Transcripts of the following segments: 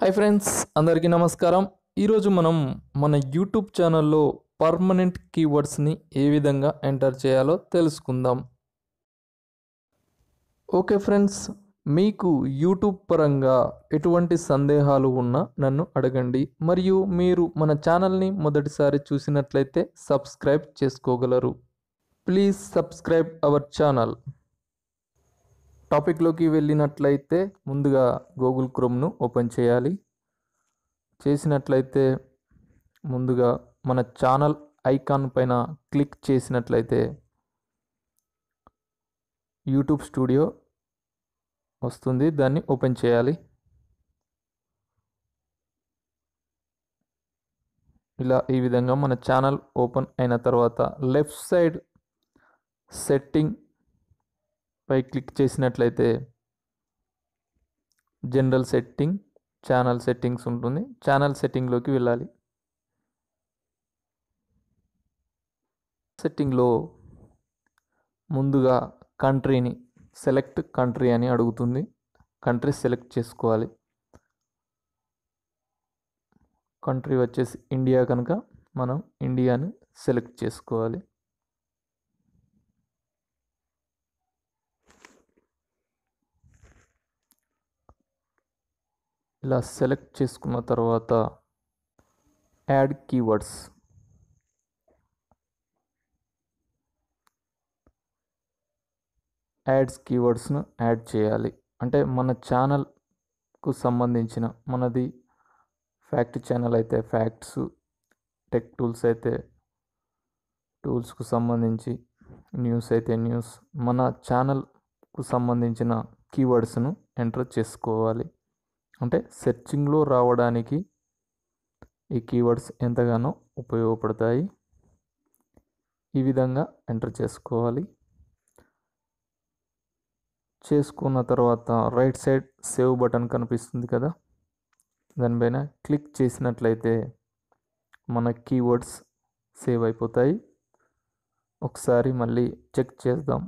hi friends అందరికీ నమస్కారం ఈరోజు మనం మన యూట్యూబ్ ఛానల్లో పర్మనెంట్ కీవర్డ్స్ని ఏ విధంగా ఎంటర్ చేయాలో తెలుసుకుందాం ఓకే ఫ్రెండ్స్ మీకు యూట్యూబ్ పరంగా ఎటువంటి సందేహాలు ఉన్నా నన్ను అడగండి మరియు మీరు మన ఛానల్ని మొదటిసారి చూసినట్లయితే సబ్స్క్రైబ్ చేసుకోగలరు ప్లీజ్ సబ్స్క్రైబ్ అవర్ ఛానల్ టాపిక్లోకి వెళ్ళినట్లయితే ముందుగా గూగుల్ క్రోమ్ను ఓపెన్ చేయాలి చేసినట్లయితే ముందుగా మన ఛానల్ ఐకాన్ పైన క్లిక్ చేసినట్లయితే యూట్యూబ్ స్టూడియో వస్తుంది దాన్ని ఓపెన్ చేయాలి ఇలా ఈ విధంగా మన ఛానల్ ఓపెన్ అయిన తర్వాత లెఫ్ట్ సైడ్ సెట్టింగ్ పై క్లిక్ చేసినట్లయితే జనరల్ సెట్టింగ్ ఛానల్ సెట్టింగ్స్ ఉంటుంది ఛానల్ సెట్టింగ్లోకి వెళ్ళాలి సెట్టింగ్లో ముందుగా కంట్రీని సెలెక్ట్ కంట్రీ అని అడుగుతుంది కంట్రీ సెలెక్ట్ చేసుకోవాలి కంట్రీ వచ్చేసి ఇండియా కనుక మనం ఇండియాని సెలెక్ట్ చేసుకోవాలి ఇలా సెలెక్ట్ చేసుకున్న తర్వాత యాడ్ కీవర్డ్స్ యాడ్స్ కీవర్డ్స్ను యాడ్ చేయాలి అంటే మన ఛానల్కు సంబంధించిన మనది ఫ్యాక్ట్ ఛానల్ అయితే ఫ్యాక్ట్స్ టెక్ టూల్స్ అయితే టూల్స్కు సంబంధించి న్యూస్ అయితే న్యూస్ మన ఛానల్కు సంబంధించిన కీవర్డ్స్ను ఎంటర్ చేసుకోవాలి అంటే సెర్చింగ్లో రావడానికి ఈ కీవర్డ్స్ ఎంతగానో ఉపయోగపడతాయి ఈ విధంగా ఎంటర్ చేసుకోవాలి చేసుకున్న తర్వాత రైట్ సైడ్ సేవ్ బటన్ కనిపిస్తుంది కదా దానిపైన క్లిక్ చేసినట్లయితే మన కీవర్డ్స్ సేవ్ అయిపోతాయి ఒకసారి మళ్ళీ చెక్ చేద్దాం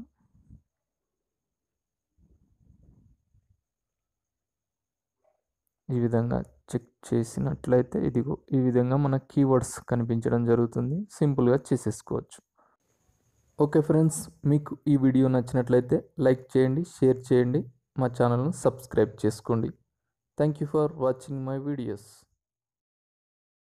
ఈ విధంగా చెక్ చేసినట్లయితే ఇదిగో ఈ విధంగా మన కీవర్డ్స్ కనిపించడం జరుగుతుంది సింపుల్గా చేసేసుకోవచ్చు ఓకే ఫ్రెండ్స్ మీకు ఈ వీడియో నచ్చినట్లయితే లైక్ చేయండి షేర్ చేయండి మా ఛానల్ను సబ్స్క్రైబ్ చేసుకోండి thank you for watching my videos